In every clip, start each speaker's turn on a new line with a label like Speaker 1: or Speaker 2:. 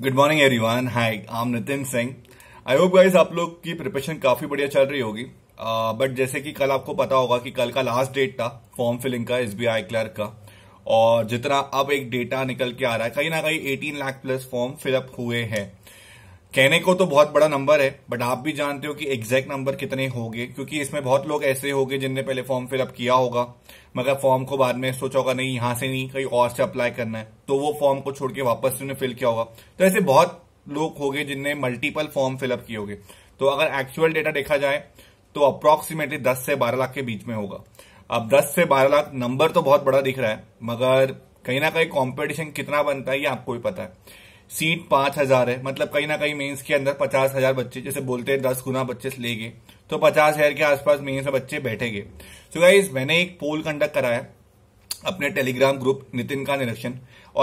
Speaker 1: good morning everyone hi I'm Nitin Singh I hope guys आप लोग की प्रिपरेशन काफी बढ़िया चल रही होगी बट uh, जैसे कि कल आपको पता होगा कि कल का लास्ट डेट था फॉर्म फिलिंग का एसबीआई क्लर्क का और जितना अब एक डेटा निकल के आ रहा है कहीं ना कहीं 18 लाख प्लस फॉर्म फिलअप हुए हैं कहने को तो बहुत बड़ा नंबर है बट आप भी जानते हो कि एग्जैक्ट नंबर कितने होंगे क्योंकि इसमें बहुत लोग ऐसे होंगे जिनने पहले फॉर्म फिलअप किया होगा मगर फॉर्म को बाद में सोचा होगा नहीं यहां से नहीं कहीं और से अप्लाई करना है तो वो फॉर्म को छोड़ के वापस से उन्हें फिल किया होगा तो ऐसे बहुत लोग होंगे जिनने मल्टीपल फॉर्म फिलअप किए होंगे तो अगर एक्चुअल डेटा देखा जाए तो अप्रोक्सीमेटली दस से बारह लाख के बीच में होगा अब दस से बारह लाख नंबर तो बहुत बड़ा दिख रहा है मगर कहीं ना कहीं कॉम्पिटिशन कितना बनता है ये आपको भी पता है सीट पांच हजार है मतलब कहीं ना कहीं मेंस के अंदर पचास हजार बच्चे जैसे बोलते हैं दस गुना बच्चे ले गए तो पचास हजार के आसपास मेंस में बच्चे बैठेंगे सो गाइज मैंने एक पोल कंडक्ट कराया अपने टेलीग्राम ग्रुप नितिन का निरीक्षण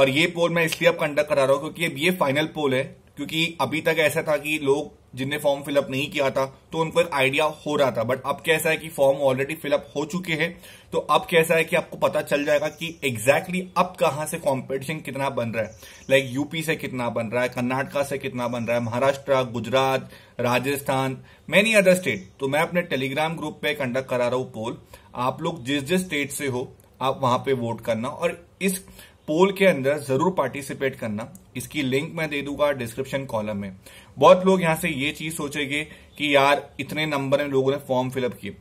Speaker 1: और ये पोल मैं इसलिए अब कंडक्ट करा रहा हूँ क्योंकि अब ये फाइनल पोल है क्योंकि अभी तक ऐसा था कि लोग जिनने फॉर्म फिलअप नहीं किया था तो उनको एक आइडिया हो रहा था बट अब कैसा है कि फॉर्म ऑलरेडी फिलअप हो चुके हैं तो अब कैसा है कि आपको पता चल जाएगा कि एग्जैक्टली exactly अब कहां से कंपटीशन कितना बन रहा है लाइक like यूपी से कितना बन रहा है कर्नाटका से कितना बन रहा है Maharashtra Gujarat Rajasthan many other state तो मैं अपने टेलीग्राम ग्रुप पे कंडक्ट करा रहा हूँ पोल आप लोग जिस जिस स्टेट से हो आप वहां पे वोट करना और इस पोल के अंदर जरूर पार्टिसिपेट करना इसकी लिंक मैं दे दूंगा डिस्क्रिप्शन कॉलम में बहुत लोग यहां से ये चीज सोचेंगे कि यार इतने नंबर में लोगों ने फॉर्म फिलअप किए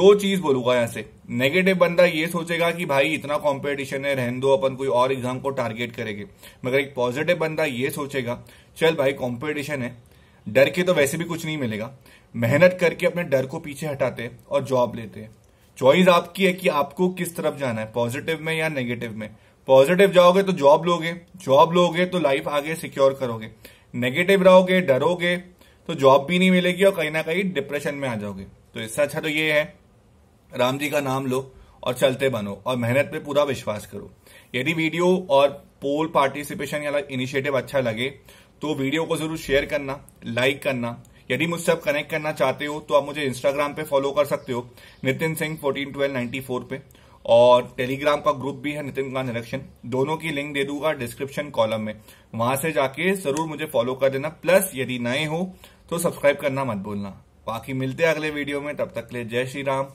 Speaker 1: दो चीज बोलूंगा यहां से नेगेटिव बंदा ये सोचेगा कि भाई इतना कंपटीशन है रहन दो अपन कोई और एग्जाम को टारगेट करेंगे मगर एक पॉजिटिव बंदा ये सोचेगा चल भाई कंपटीशन है डर के तो वैसे भी कुछ नहीं मिलेगा मेहनत करके अपने डर को पीछे हटाते और जॉब लेते हैं चॉइस आपकी है कि आपको किस तरफ जाना है पॉजिटिव में या नेगेटिव में पॉजिटिव जाओगे तो जॉब लोगे जॉब लोगे तो लाइफ आगे सिक्योर करोगे नेगेटिव रहोगे डरोगे तो जॉब भी नहीं मिलेगी और कहीं ना कहीं डिप्रेशन में आ जाओगे तो इससे अच्छा तो ये है राम जी का नाम लो और चलते बनो और मेहनत पे पूरा विश्वास करो यदि वीडियो और पोल पार्टिसिपेशन या इनिशिएटिव अच्छा लगे तो वीडियो को जरूर शेयर करना लाइक करना यदि मुझसे आप कनेक्ट करना चाहते हो तो आप मुझे इंस्टाग्राम पे फॉलो कर सकते हो Nitin Singh fourteen twelve ninety four पे और टेलीग्राम का ग्रुप भी है नितिन गांधी निरीक्षण दोनों की लिंक दे दूंगा डिस्क्रिप्शन कॉलम में वहां से जाके जरूर मुझे फॉलो कर देना प्लस यदि नए हो तो सब्सक्राइब करना मत भूलना बाकी मिलते हैं अगले वीडियो में तब तक ले जय श्री राम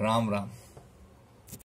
Speaker 1: राम राम